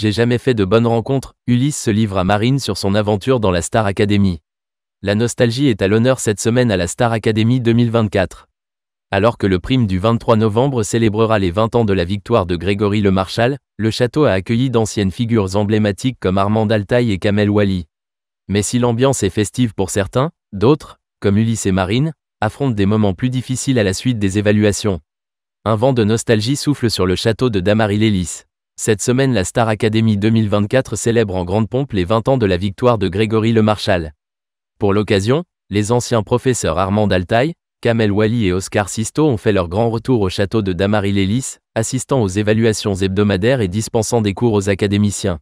J'ai jamais fait de bonnes rencontres, Ulysse se livre à Marine sur son aventure dans la Star Academy. La nostalgie est à l'honneur cette semaine à la Star Academy 2024. Alors que le prime du 23 novembre célébrera les 20 ans de la victoire de Grégory Le marshal le château a accueilli d'anciennes figures emblématiques comme Armand Altaï et Kamel Wali. Mais si l'ambiance est festive pour certains, d'autres, comme Ulysse et Marine, affrontent des moments plus difficiles à la suite des évaluations. Un vent de nostalgie souffle sur le château de Damary-Lélis. Cette semaine, la Star Academy 2024 célèbre en grande pompe les 20 ans de la victoire de Grégory Lemarchal. Pour l'occasion, les anciens professeurs Armand Altaï, Kamel Wali et Oscar Sisto ont fait leur grand retour au château de damary lélis assistant aux évaluations hebdomadaires et dispensant des cours aux académiciens.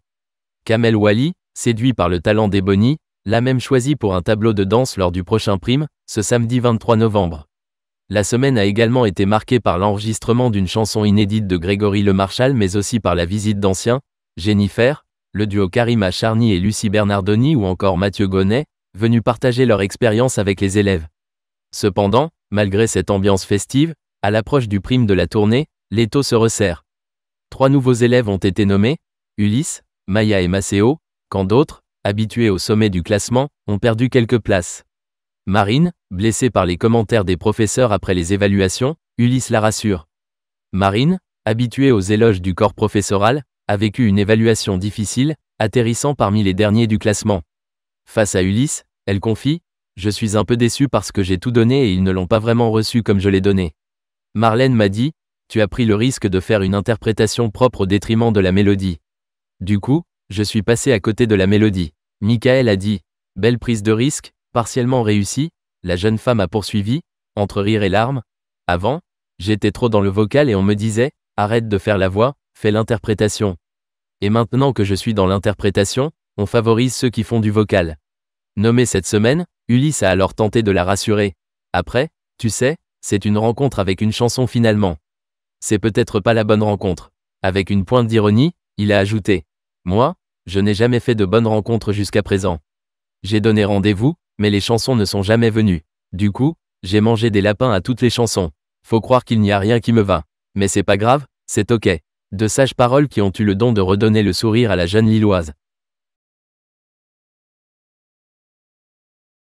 Kamel Wali, séduit par le talent d'Ebony, l'a même choisi pour un tableau de danse lors du prochain prime, ce samedi 23 novembre. La semaine a également été marquée par l'enregistrement d'une chanson inédite de Grégory Lemarchal mais aussi par la visite d'anciens, Jennifer, le duo Karima Charny et Lucie Bernardoni ou encore Mathieu Gonnet, venus partager leur expérience avec les élèves. Cependant, malgré cette ambiance festive, à l'approche du prime de la tournée, les taux se resserrent. Trois nouveaux élèves ont été nommés, Ulysse, Maya et Maceo, quand d'autres, habitués au sommet du classement, ont perdu quelques places. Marine, blessée par les commentaires des professeurs après les évaluations, Ulysse la rassure. Marine, habituée aux éloges du corps professoral, a vécu une évaluation difficile, atterrissant parmi les derniers du classement. Face à Ulysse, elle confie ⁇ Je suis un peu déçue parce que j'ai tout donné et ils ne l'ont pas vraiment reçu comme je l'ai donné. Marlène m'a dit ⁇ Tu as pris le risque de faire une interprétation propre au détriment de la mélodie. Du coup, je suis passé à côté de la mélodie. Michael a dit ⁇ Belle prise de risque, Partiellement réussi, la jeune femme a poursuivi, entre rire et larmes. Avant, j'étais trop dans le vocal et on me disait, arrête de faire la voix, fais l'interprétation. Et maintenant que je suis dans l'interprétation, on favorise ceux qui font du vocal. Nommé cette semaine, Ulysse a alors tenté de la rassurer. Après, tu sais, c'est une rencontre avec une chanson finalement. C'est peut-être pas la bonne rencontre. Avec une pointe d'ironie, il a ajouté. Moi, je n'ai jamais fait de bonne rencontre jusqu'à présent. J'ai donné rendez-vous, mais les chansons ne sont jamais venues. Du coup, j'ai mangé des lapins à toutes les chansons. Faut croire qu'il n'y a rien qui me va. Mais c'est pas grave, c'est ok. De sages paroles qui ont eu le don de redonner le sourire à la jeune Lilloise.